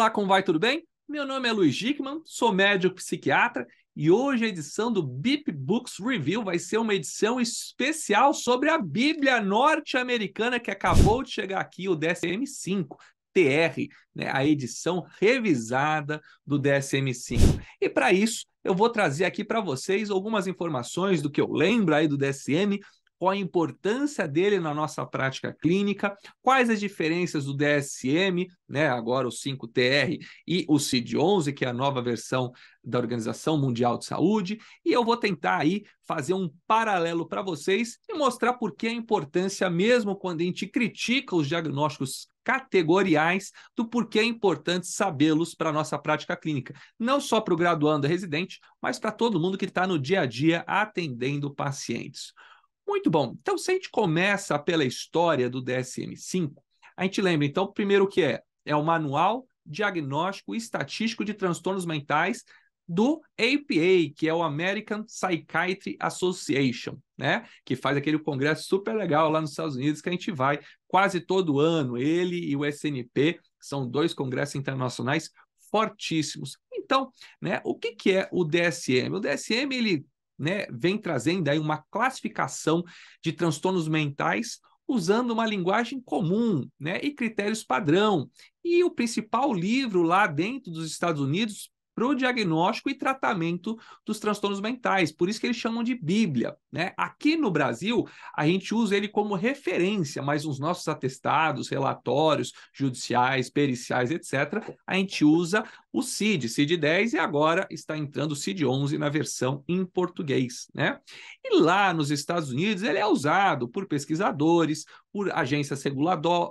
Olá, como vai? Tudo bem? Meu nome é Luiz Dickman, sou médico psiquiatra e hoje a edição do Bip Books Review vai ser uma edição especial sobre a Bíblia norte-americana que acabou de chegar aqui, o DSM-5. TR, né, a edição revisada do DSM-5. E para isso, eu vou trazer aqui para vocês algumas informações do que eu lembro aí do DSM, qual a importância dele na nossa prática clínica, quais as diferenças do DSM, né, agora o 5TR e o CID-11, que é a nova versão da Organização Mundial de Saúde, e eu vou tentar aí fazer um paralelo para vocês e mostrar por que a importância mesmo quando a gente critica os diagnósticos categoriais do porquê é importante sabê-los para a nossa prática clínica, não só para o graduando residente, mas para todo mundo que está no dia a dia atendendo pacientes. Muito bom. Então, se a gente começa pela história do DSM-5, a gente lembra, então, primeiro o que é? É o Manual Diagnóstico Estatístico de Transtornos Mentais do APA, que é o American Psychiatry Association, né? Que faz aquele congresso super legal lá nos Estados Unidos que a gente vai quase todo ano. Ele e o SNP são dois congressos internacionais fortíssimos. Então, né, o que, que é o DSM? O DSM ele né, vem trazendo aí uma classificação de transtornos mentais usando uma linguagem comum né, e critérios padrão. E o principal livro lá dentro dos Estados Unidos para o diagnóstico e tratamento dos transtornos mentais. Por isso que eles chamam de Bíblia. Né? Aqui no Brasil, a gente usa ele como referência, mas os nossos atestados, relatórios judiciais, periciais, etc., a gente usa o CID, CID 10, e agora está entrando o CID 11 na versão em português, né? E lá nos Estados Unidos ele é usado por pesquisadores, por agências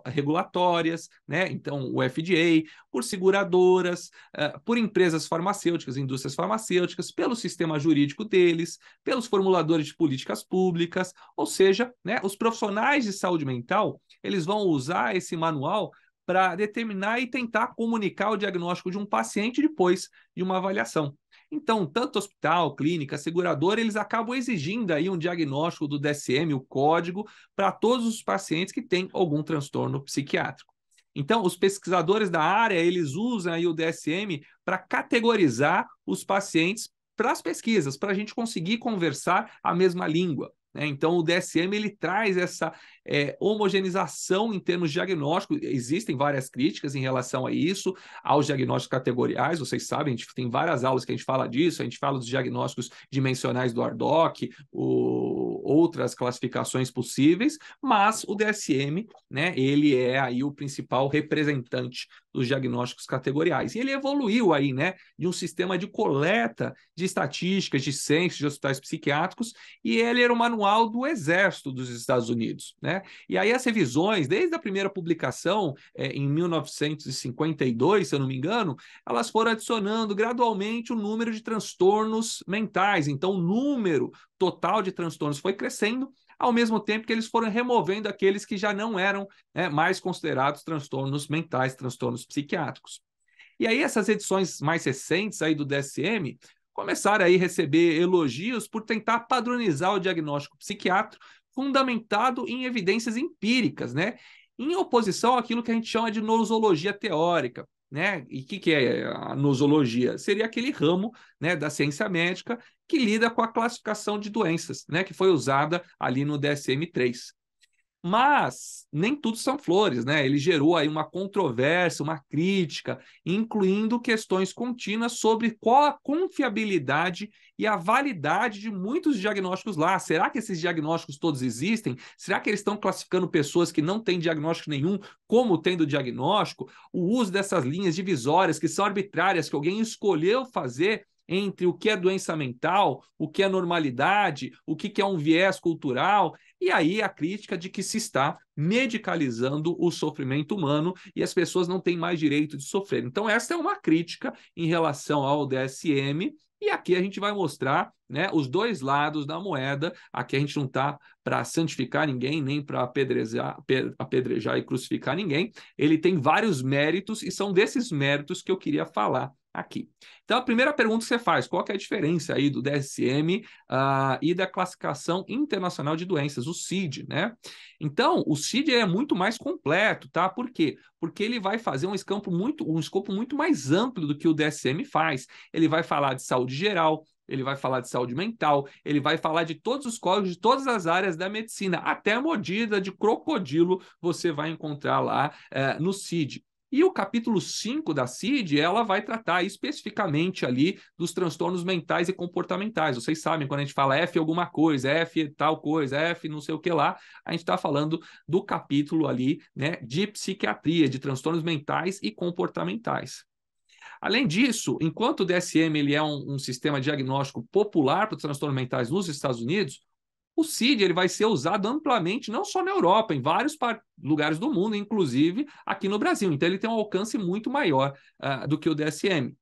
regulatórias, né? Então, o FDA, por seguradoras, eh, por empresas farmacêuticas, indústrias farmacêuticas, pelo sistema jurídico deles, pelos formuladores de políticas públicas, ou seja, né, os profissionais de saúde mental, eles vão usar esse manual para determinar e tentar comunicar o diagnóstico de um paciente depois de uma avaliação. Então, tanto hospital, clínica, seguradora, eles acabam exigindo aí um diagnóstico do DSM, o código, para todos os pacientes que têm algum transtorno psiquiátrico. Então, os pesquisadores da área, eles usam aí o DSM para categorizar os pacientes para as pesquisas, para a gente conseguir conversar a mesma língua. Né? Então, o DSM ele traz essa é, homogeneização em termos de diagnóstico Existem várias críticas em relação a isso, aos diagnósticos categoriais. Vocês sabem, a gente tem várias aulas que a gente fala disso. A gente fala dos diagnósticos dimensionais do ARDOC, o, outras classificações possíveis, mas o DSM, né, ele é aí o principal representante dos diagnósticos categoriais. E ele evoluiu aí, né, de um sistema de coleta de estatísticas, de censos de hospitais psiquiátricos, e ele era um manual do Exército dos Estados Unidos. Né? E aí as revisões, desde a primeira publicação, é, em 1952, se eu não me engano, elas foram adicionando gradualmente o número de transtornos mentais. Então, o número total de transtornos foi crescendo, ao mesmo tempo que eles foram removendo aqueles que já não eram né, mais considerados transtornos mentais, transtornos psiquiátricos. E aí essas edições mais recentes aí do DSM começaram aí a receber elogios por tentar padronizar o diagnóstico psiquiátrico fundamentado em evidências empíricas, né? Em oposição àquilo que a gente chama de nosologia teórica, né? E o que, que, é a nosologia? Seria aquele ramo né, da ciência médica que lida com a classificação de doenças, né? Que foi usada ali no DSM-3. Mas nem tudo são flores, né? Ele gerou aí uma controvérsia, uma crítica, incluindo questões contínuas sobre qual a confiabilidade e a validade de muitos diagnósticos lá. Será que esses diagnósticos todos existem? Será que eles estão classificando pessoas que não têm diagnóstico nenhum como tendo diagnóstico? O uso dessas linhas divisórias que são arbitrárias, que alguém escolheu fazer entre o que é doença mental, o que é normalidade, o que, que é um viés cultural. E aí a crítica de que se está medicalizando o sofrimento humano e as pessoas não têm mais direito de sofrer. Então, essa é uma crítica em relação ao DSM, e aqui a gente vai mostrar né, os dois lados da moeda. Aqui a gente não está para santificar ninguém, nem para apedrejar, apedrejar e crucificar ninguém. Ele tem vários méritos, e são desses méritos que eu queria falar aqui. Então, a primeira pergunta que você faz, qual é a diferença aí do DSM uh, ah, e da classificação internacional de doenças, o CID, né? Então, o CID é muito mais completo, tá? Por quê? Porque ele vai fazer um escopo muito, um escopo muito mais amplo do que o DSM faz. Ele vai falar de saúde geral, ele vai falar de saúde mental, ele vai falar de todos os códigos, de todas as áreas da medicina, até mordida de crocodilo você vai encontrar lá é, no CID. E o capítulo 5 da CID, ela vai tratar especificamente ali dos transtornos mentais e comportamentais. Vocês sabem, quando a gente fala F alguma coisa, F tal coisa, F não sei o que lá, a gente está falando do capítulo ali, né, de psiquiatria, de transtornos mentais e comportamentais. Além disso, enquanto o DSM ele é um, um sistema diagnóstico popular para transtornos mentais nos Estados Unidos, o CID ele vai ser usado amplamente, não só na Europa, em vários lugares do mundo, inclusive aqui no Brasil. Então, ele tem um alcance muito maior uh, do que o DSM.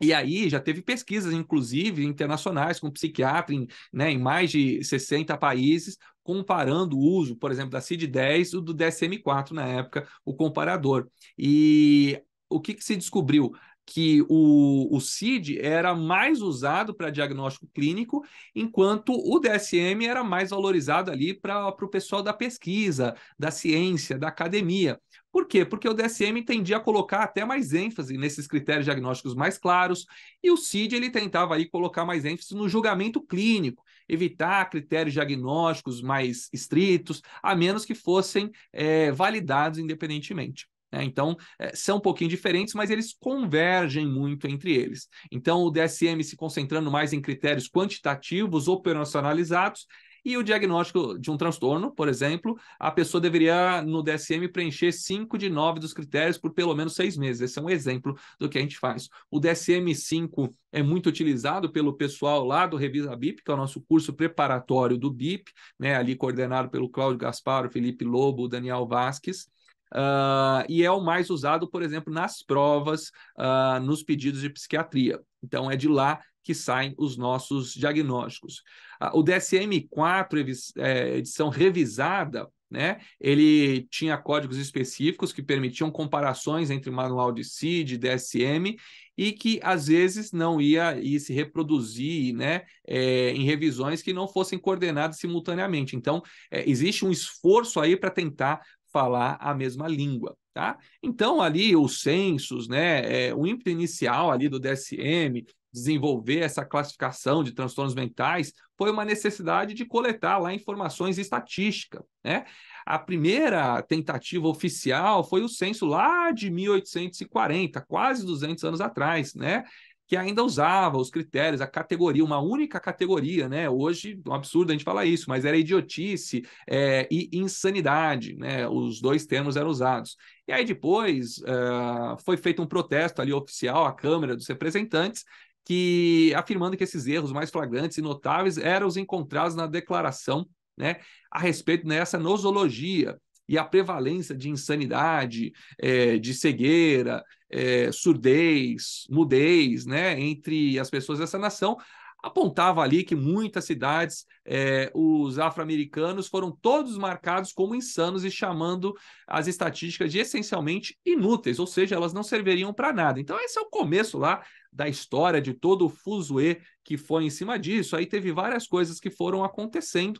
E aí já teve pesquisas, inclusive, internacionais com psiquiatra em, né, em mais de 60 países, comparando o uso, por exemplo, da CID-10 e do DSM-4 na época, o comparador. E o que, que se descobriu? que o, o CID era mais usado para diagnóstico clínico, enquanto o DSM era mais valorizado ali para o pessoal da pesquisa, da ciência, da academia. Por quê? Porque o DSM tendia a colocar até mais ênfase nesses critérios diagnósticos mais claros, e o CID ele tentava aí colocar mais ênfase no julgamento clínico, evitar critérios diagnósticos mais estritos, a menos que fossem é, validados independentemente. Né? Então, é, são um pouquinho diferentes, mas eles convergem muito entre eles. Então, o DSM se concentrando mais em critérios quantitativos, operacionalizados, e o diagnóstico de um transtorno, por exemplo, a pessoa deveria, no DSM, preencher 5 de 9 dos critérios por pelo menos seis meses. Esse é um exemplo do que a gente faz. O DSM-5 é muito utilizado pelo pessoal lá do Revisa BIP, que é o nosso curso preparatório do BIP, né, ali coordenado pelo Cláudio Gaspar, Felipe Lobo, Daniel Vasques. Uh, e é o mais usado, por exemplo, nas provas, uh, nos pedidos de psiquiatria. Então, é de lá que saem os nossos diagnósticos. Uh, o DSM-4, é, edição revisada, né? Ele tinha códigos específicos que permitiam comparações entre manual de CID, DSM, e que às vezes não ia, ia se reproduzir né? É, em revisões que não fossem coordenadas simultaneamente. Então, é, existe um esforço aí para tentar falar a mesma língua. Tá? Então, ali os censos, né, é, o ímpeto inicial ali do DSM, desenvolver essa classificação de transtornos mentais, foi uma necessidade de coletar lá informações estatísticas. Né? A primeira tentativa oficial foi o censo lá de 1840, quase 200 anos atrás, né? que ainda usava os critérios, a categoria, uma única categoria, né? Hoje, um absurdo a gente falar isso, mas era idiotice é, e insanidade, né? Os dois termos eram usados. E aí depois uh, foi feito um protesto ali oficial à Câmara dos Representantes, que afirmando que esses erros mais flagrantes e notáveis eram os encontrados na declaração, né? A respeito dessa nosologia, e a prevalência de insanidade, é, de cegueira, é, surdez, mudez, né, entre as pessoas dessa nação, apontava ali que muitas cidades é, os afro-americanos foram todos marcados como insanos e chamando as estatísticas de essencialmente inúteis, ou seja, elas não serviriam para nada. Então esse é o começo lá da história de todo o fuzuê que foi em cima disso. Aí teve várias coisas que foram acontecendo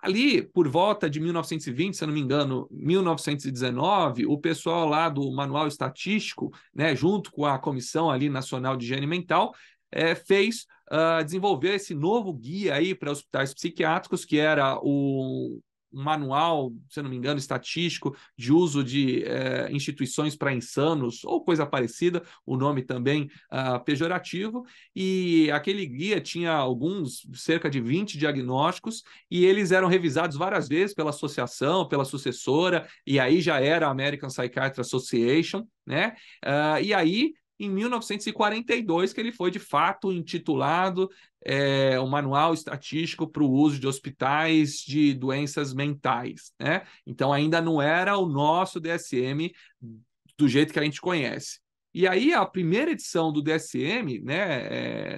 Ali, por volta de 1920, se não me engano, 1919, o pessoal lá do Manual Estatístico, né, junto com a Comissão ali Nacional de Higiene Mental, é, fez uh, desenvolver esse novo guia aí para hospitais psiquiátricos, que era o um manual, se não me engano, estatístico de uso de é, instituições para insanos ou coisa parecida, o nome também uh, pejorativo, e aquele guia tinha alguns, cerca de 20 diagnósticos, e eles eram revisados várias vezes pela associação, pela sucessora, e aí já era a American Psychiatric Association, né? Uh, e aí em 1942 que ele foi de fato intitulado é, o Manual Estatístico para o Uso de Hospitais de Doenças Mentais. Né? Então ainda não era o nosso DSM do jeito que a gente conhece. E aí a primeira edição do DSM, né,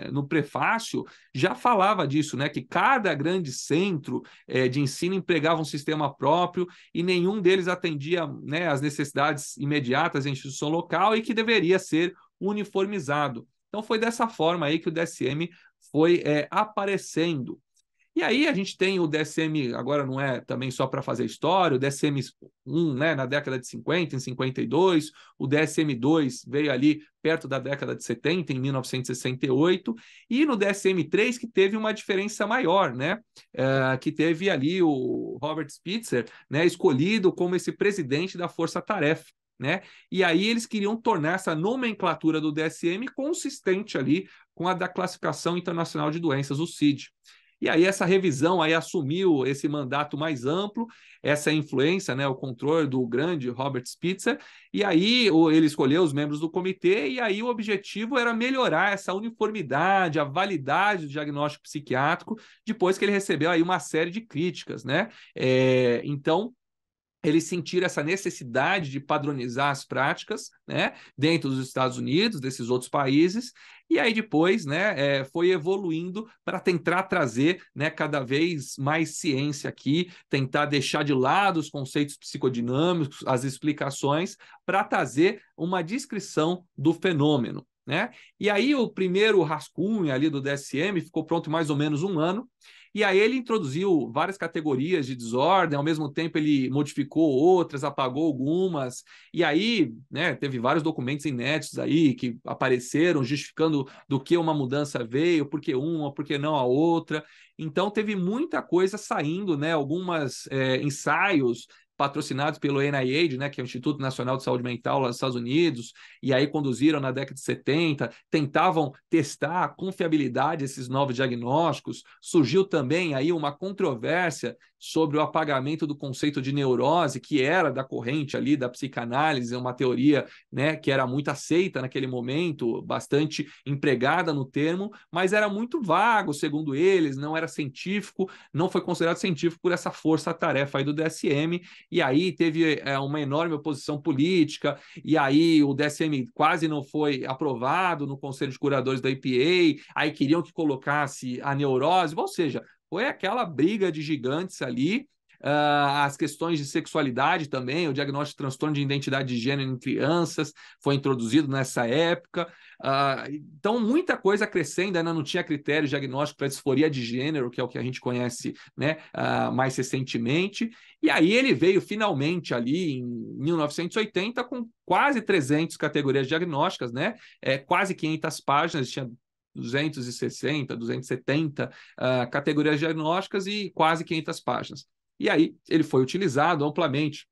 é, no prefácio, já falava disso, né, que cada grande centro é, de ensino empregava um sistema próprio e nenhum deles atendia né, as necessidades imediatas da instituição local e que deveria ser uniformizado. Então foi dessa forma aí que o DSM foi é, aparecendo. E aí a gente tem o DSM, agora não é também só para fazer história, o DSM-1 né, na década de 50, em 52, o DSM-2 veio ali perto da década de 70, em 1968, e no DSM-3 que teve uma diferença maior, né, é, que teve ali o Robert Spitzer né, escolhido como esse presidente da Força Tarefa né? E aí eles queriam tornar essa nomenclatura do DSM consistente ali com a da classificação internacional de doenças, o CID. E aí essa revisão aí assumiu esse mandato mais amplo, essa influência, né, o controle do grande Robert Spitzer, e aí ele escolheu os membros do comitê, e aí o objetivo era melhorar essa uniformidade, a validade do diagnóstico psiquiátrico, depois que ele recebeu aí uma série de críticas, né? É, então, eles sentiram essa necessidade de padronizar as práticas né, dentro dos Estados Unidos, desses outros países, e aí depois né, é, foi evoluindo para tentar trazer né, cada vez mais ciência aqui, tentar deixar de lado os conceitos psicodinâmicos, as explicações, para trazer uma descrição do fenômeno. Né? E aí o primeiro rascunho ali do DSM ficou pronto mais ou menos um ano, e aí ele introduziu várias categorias de desordem, ao mesmo tempo ele modificou outras, apagou algumas, e aí né, teve vários documentos inéditos aí que apareceram justificando do que uma mudança veio, por que uma, por que não a outra. Então teve muita coisa saindo, né? Algumas é, ensaios patrocinados pelo NIH, né, que é o Instituto Nacional de Saúde Mental lá nos Estados Unidos, e aí conduziram na década de 70, tentavam testar a confiabilidade desses novos diagnósticos. Surgiu também aí uma controvérsia sobre o apagamento do conceito de neurose, que era da corrente ali da psicanálise, uma teoria né, que era muito aceita naquele momento, bastante empregada no termo, mas era muito vago, segundo eles, não era científico, não foi considerado científico por essa força-tarefa aí do DSM, e aí teve é, uma enorme oposição política, e aí o DSM quase não foi aprovado no Conselho de Curadores da IPA, aí queriam que colocasse a neurose, ou seja, foi aquela briga de gigantes ali, Uh, as questões de sexualidade também, o diagnóstico de transtorno de identidade de gênero em crianças foi introduzido nessa época. Uh, então, muita coisa crescendo, ainda não tinha critério diagnóstico para disforia de gênero, que é o que a gente conhece né, uh, mais recentemente. E aí ele veio finalmente ali em 1980 com quase 300 categorias diagnósticas, né? É, quase 500 páginas, tinha 260, 270 uh, categorias diagnósticas e quase 500 páginas. E aí ele foi utilizado amplamente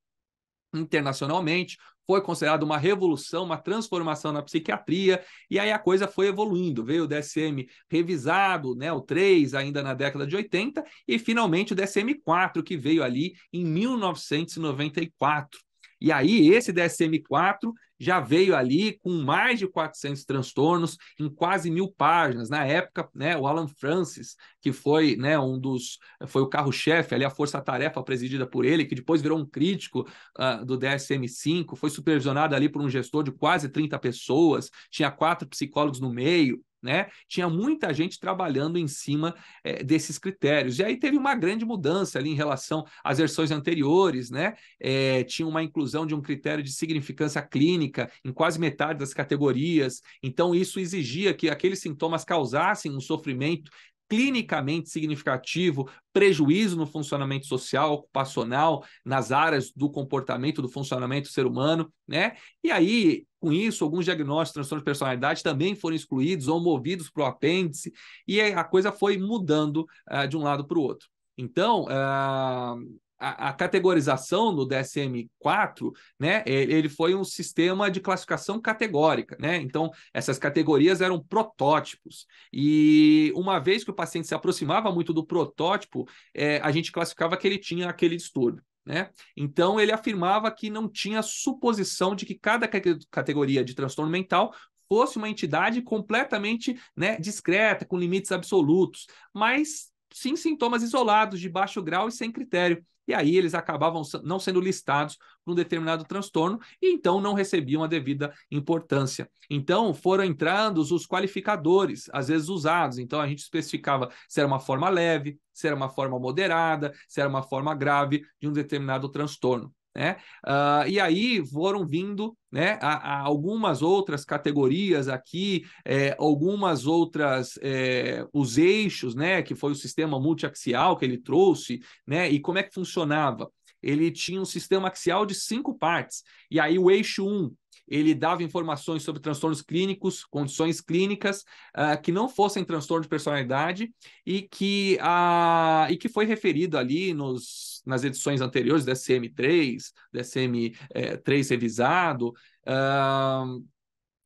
internacionalmente, foi considerado uma revolução, uma transformação na psiquiatria, e aí a coisa foi evoluindo. Veio o DSM revisado, né, o 3 ainda na década de 80, e finalmente o DSM 4, que veio ali em 1994. E aí, esse DSM-4 já veio ali com mais de 400 transtornos em quase mil páginas. Na época, né, o Alan Francis, que foi né, um dos, foi o carro-chefe ali, a força-tarefa presidida por ele, que depois virou um crítico uh, do DSM-5, foi supervisionado ali por um gestor de quase 30 pessoas, tinha quatro psicólogos no meio, né? Tinha muita gente trabalhando em cima é, desses critérios. E aí teve uma grande mudança ali em relação às versões anteriores, né? É, tinha uma inclusão de um critério de significância clínica em quase metade das categorias. Então, isso exigia que aqueles sintomas causassem um sofrimento clinicamente significativo prejuízo no funcionamento social, ocupacional, nas áreas do comportamento, do funcionamento do ser humano, né? E aí, com isso, alguns diagnósticos de transtorno de personalidade também foram excluídos ou movidos para o apêndice, e a coisa foi mudando uh, de um lado para o outro. Então, uh, a, a categorização do DSM-4, né, ele foi um sistema de classificação categórica, né? Então, essas categorias eram protótipos. E uma vez que o paciente se aproximava muito do protótipo, é, a gente classificava que ele tinha aquele distúrbio. Né? Então, ele afirmava que não tinha suposição de que cada categoria de transtorno mental fosse uma entidade completamente né, discreta, com limites absolutos, mas sim sintomas isolados, de baixo grau e sem critério. E aí eles acabavam não sendo listados num um determinado transtorno e então não recebiam a devida importância. Então foram entrando os qualificadores, às vezes usados. Então a gente especificava se era uma forma leve, se era uma forma moderada, se era uma forma grave de um determinado transtorno. Né? Uh, e aí foram vindo né, a, a algumas outras categorias aqui, é, algumas outras, é, os eixos, né, que foi o sistema multiaxial que ele trouxe, né, e como é que funcionava? Ele tinha um sistema axial de cinco partes, e aí o eixo 1, um, ele dava informações sobre transtornos clínicos, condições clínicas uh, que não fossem transtorno de personalidade e que, uh, e que foi referido ali nos nas edições anteriores, do SM3, do SM3 revisado, uh,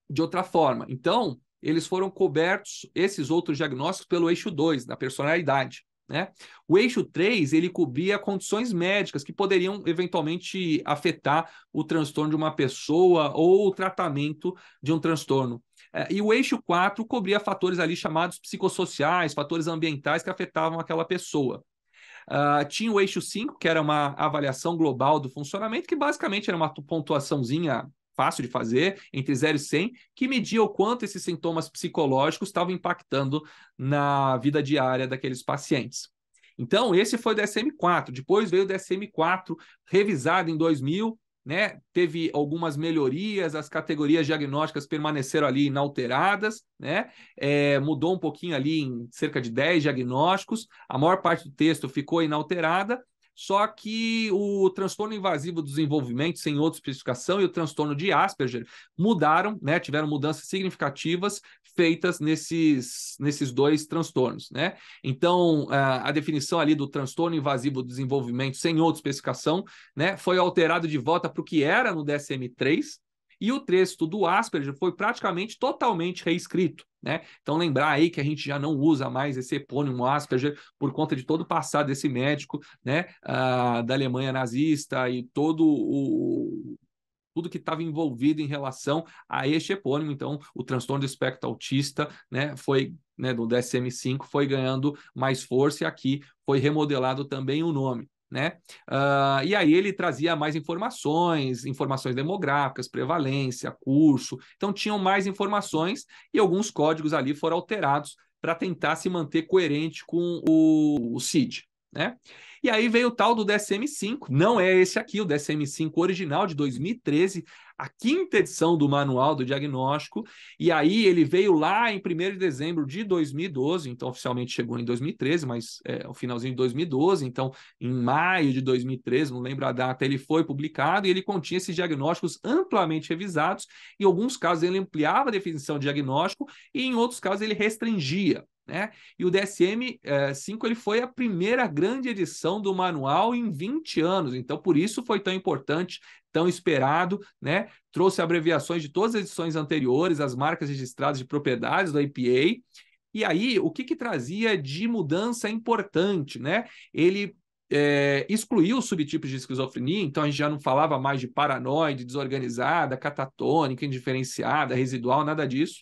de outra forma. Então, eles foram cobertos, esses outros diagnósticos, pelo eixo 2, da personalidade. Né? O eixo 3 ele cobria condições médicas que poderiam eventualmente afetar o transtorno de uma pessoa ou o tratamento de um transtorno. É, e o eixo 4 cobria fatores ali chamados psicossociais, fatores ambientais que afetavam aquela pessoa. Uh, tinha o eixo 5, que era uma avaliação global do funcionamento, que basicamente era uma pontuaçãozinha fácil de fazer, entre 0 e 100, que media o quanto esses sintomas psicológicos estavam impactando na vida diária daqueles pacientes. Então, esse foi o DSM-4. Depois veio o DSM-4, revisado em 2000, né, teve algumas melhorias, as categorias diagnósticas permaneceram ali inalteradas, né, é, mudou um pouquinho ali em cerca de 10 diagnósticos, a maior parte do texto ficou inalterada, só que o transtorno invasivo do desenvolvimento, sem outra especificação, e o transtorno de Asperger mudaram, né? Tiveram mudanças significativas feitas nesses, nesses dois transtornos, né? Então, a, definição ali do transtorno invasivo do desenvolvimento, sem outra especificação, né? Foi alterado de volta para o que era no DSM-3, e o texto do Asperger foi praticamente totalmente reescrito. Né? Então lembrar aí que a gente já não usa mais esse epônimo Asperger por conta de todo o passado desse médico, né, ah, da Alemanha nazista e todo o tudo que estava envolvido em relação a este epônimo, então o transtorno do espectro autista, né, foi né, do DSM-5 foi ganhando mais força e aqui foi remodelado também o nome né? Uh, e aí ele trazia mais informações, informações demográficas, prevalência, curso. Então tinham mais informações e alguns códigos ali foram alterados para tentar se manter coerente com o, o CID né? E aí veio o tal do DSM-5. Não é esse aqui, o DSM-5 original de 2013, a quinta edição do Manual do Diagnóstico. E aí ele veio lá em 1 de dezembro de 2012, então oficialmente chegou em 2013, mas é o finalzinho de 2012, então em maio de 2013, não lembro a data, ele foi publicado e ele continha esses diagnósticos amplamente revisados. Em alguns casos ele ampliava a definição de diagnóstico e em outros casos ele restringia né? E o DSM-5 é, eh, ele foi a primeira grande edição do manual em 20 anos, então por isso foi tão importante, tão esperado, né? Trouxe abreviações de todas as edições anteriores, as marcas registradas de propriedades do IPA. E aí, o que, que trazia de mudança importante, né? Ele é, excluiu subtipos de esquizofrenia, então a gente já não falava mais de paranoide, desorganizada, catatônica, indiferenciada, residual, nada disso.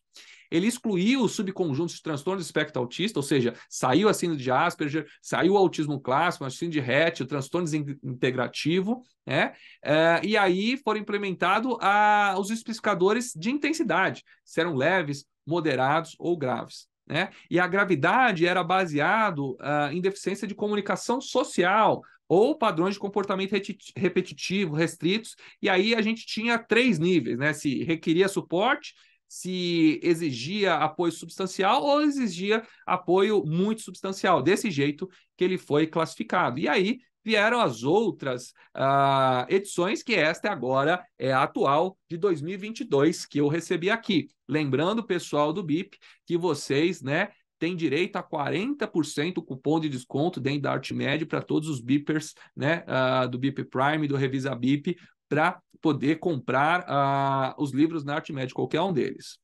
Ele excluiu os subconjuntos de transtorno de espectro autista, ou seja, saiu a síndrome de Asperger, saiu o autismo clássico, a síndrome de Rett, o transtorno integrativo, né? Uh, e aí foram implementados ah, os especificadores de intensidade, se eram leves, moderados ou graves. Né? E a gravidade era baseado uh, em deficiência de comunicação social ou padrões de comportamento repetitivo, restritos. E aí a gente tinha três níveis, né? Se requeria suporte, se exigia apoio substancial ou exigia apoio muito substancial, desse jeito que ele foi classificado. E aí vieram as outras uh, edições, que esta agora é a atual de 2022 que eu recebi aqui. Lembrando, pessoal do BIP, que vocês, né, tem direito a 40% cupom de desconto dentro da Arte Média para todos os BIPers né, uh, do BIP Prime, do Revisa BIP, para poder comprar ah, os livros na Artimed, qualquer um deles.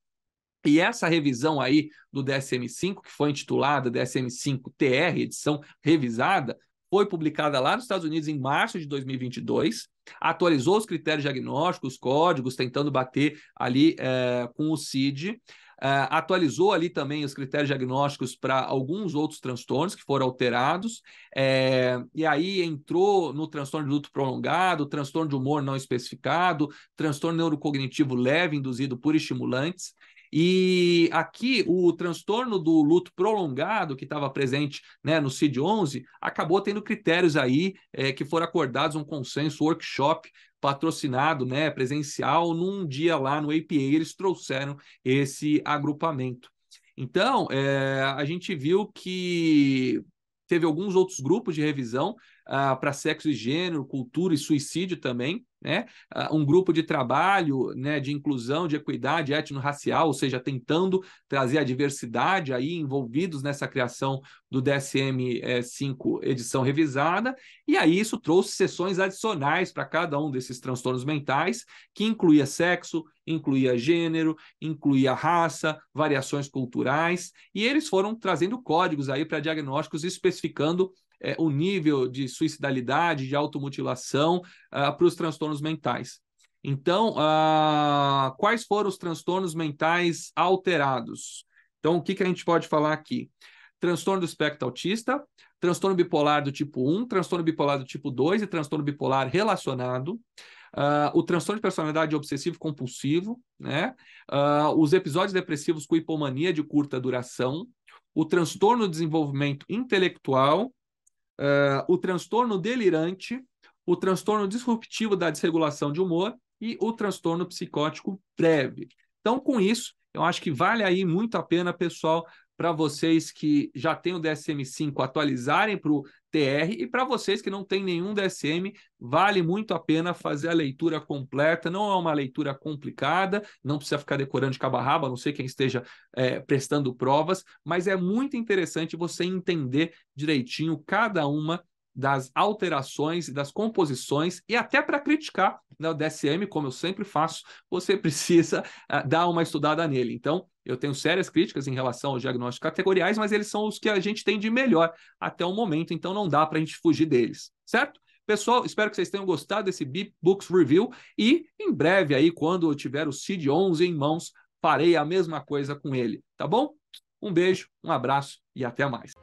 E essa revisão aí do DSM-5, que foi intitulada DSM-5 TR, edição revisada, foi publicada lá nos Estados Unidos em março de 2022, atualizou os critérios diagnósticos, códigos, tentando bater ali é, com o CID. Uh, eh, atualizou ali também os critérios diagnósticos para alguns outros transtornos que foram alterados, é, e aí entrou no transtorno de luto prolongado, transtorno de humor não especificado, transtorno neurocognitivo leve induzido por estimulantes, e aqui o transtorno do luto prolongado que estava presente né, no CID-11 acabou tendo critérios aí é, que foram acordados um consenso, workshop patrocinado, né, presencial, num dia lá no APA, eles trouxeram esse agrupamento. Então, é, a gente viu que teve alguns outros grupos de revisão ah, para sexo e gênero, cultura e suicídio também, né? Ah, um grupo de trabalho né, de inclusão, de equidade étnico-racial, ou seja, tentando trazer a diversidade aí envolvidos nessa criação do DSM-5 edição revisada, e aí isso trouxe sessões adicionais para cada um desses transtornos mentais, que incluía sexo, incluía gênero, incluía raça, variações culturais, e eles foram trazendo códigos aí para diagnósticos especificando é, o nível de suicidalidade, de automutilação uh, para os transtornos mentais. Então, uh, quais foram os transtornos mentais alterados? Então, o que, que a gente pode falar aqui? Transtorno do espectro autista, transtorno bipolar do tipo 1, transtorno bipolar do tipo 2 e transtorno bipolar relacionado. Uh, o transtorno de personalidade obsessivo compulsivo, né? Uh, os episódios depressivos com hipomania de curta duração, o transtorno de desenvolvimento intelectual uh, o transtorno delirante, o transtorno disruptivo da desregulação de humor e o transtorno psicótico breve. Então, com isso, eu acho que vale aí muito a pena, pessoal, para vocês que já têm o DSM-5 atualizarem para o TR. E para vocês que não tem nenhum DSM, vale muito a pena fazer a leitura completa. Não é uma leitura complicada, não precisa ficar decorando de cabarraba, não sei quem esteja é, prestando provas, mas é muito interessante você entender direitinho cada uma das alterações e das composições e até para criticar né, o DSM, como eu sempre faço, você precisa uh, dar uma estudada nele. Então, eu tenho sérias críticas em relação aos diagnósticos categoriais, mas eles são os que a gente tem de melhor até o momento, então não dá para a gente fugir deles, certo? Pessoal, espero que vocês tenham gostado desse Beep Books Review e em breve aí, quando eu tiver o CID 11 em mãos, farei a mesma coisa com ele, tá bom? Um beijo, um abraço e até mais.